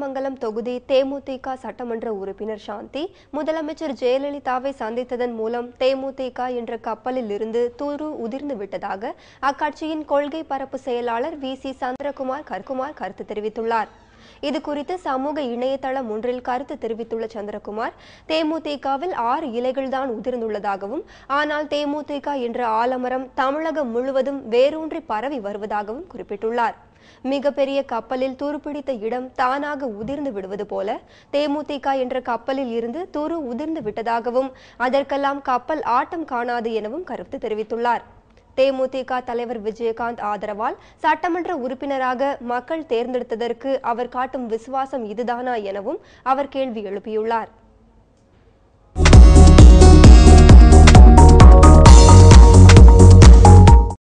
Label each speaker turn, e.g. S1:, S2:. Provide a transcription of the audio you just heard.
S1: மங்கலம் தொகுதி தேமுதிக சட்டமன்ற உறுப்பினர் சாந்தி முதலமைச்சர் ஜெயலலிதாவை சந்தித்ததன் மூலம் தேமுதிக என்ற கப்பலில் இருந்து துரு உதிர்ந்து விட்டதாக அக்கட்சியின் கொள்கை பரப்பு செயலாளர் வி சி சந்திரகுமார் கர்குமார் கருத்து தெரிவித்துள்ளார் இது குறித்து சமூக இணையதளம் ஒன்றில் கருத்து தெரிவித்துள்ள சந்திரகுமார் தேமுதிகவில் ஆறு இலைகள்தான் உதிர்ந்துள்ளதாகவும் ஆனால் தேமுதிக என்ற ஆலமரம் தமிழகம் முழுவதும் வேரூன்றி பரவி வருவதாகவும் குறிப்பிட்டுள்ளார் மிகப்பெரிய கப்பலில் துருப்பிடித்த இடம் தானாக உதிர்ந்து விடுவது போல தேமுதிக என்ற கப்பலில் இருந்து துரு உதிர்ந்து விட்டதாகவும் அதற்கெல்லாம் கப்பல் ஆட்டம் காணாது எனவும் கருத்து தெரிவித்துள்ளார் தேமுதிக தலைவர் விஜயகாந்த் ஆதரவால் சட்டமன்ற உறுப்பினராக மக்கள் தேர்ந்தெடுத்ததற்கு அவர் காட்டும் விசுவாசம் இதுதானா எனவும் அவர் கேள்வி எழுப்பியுள்ளார்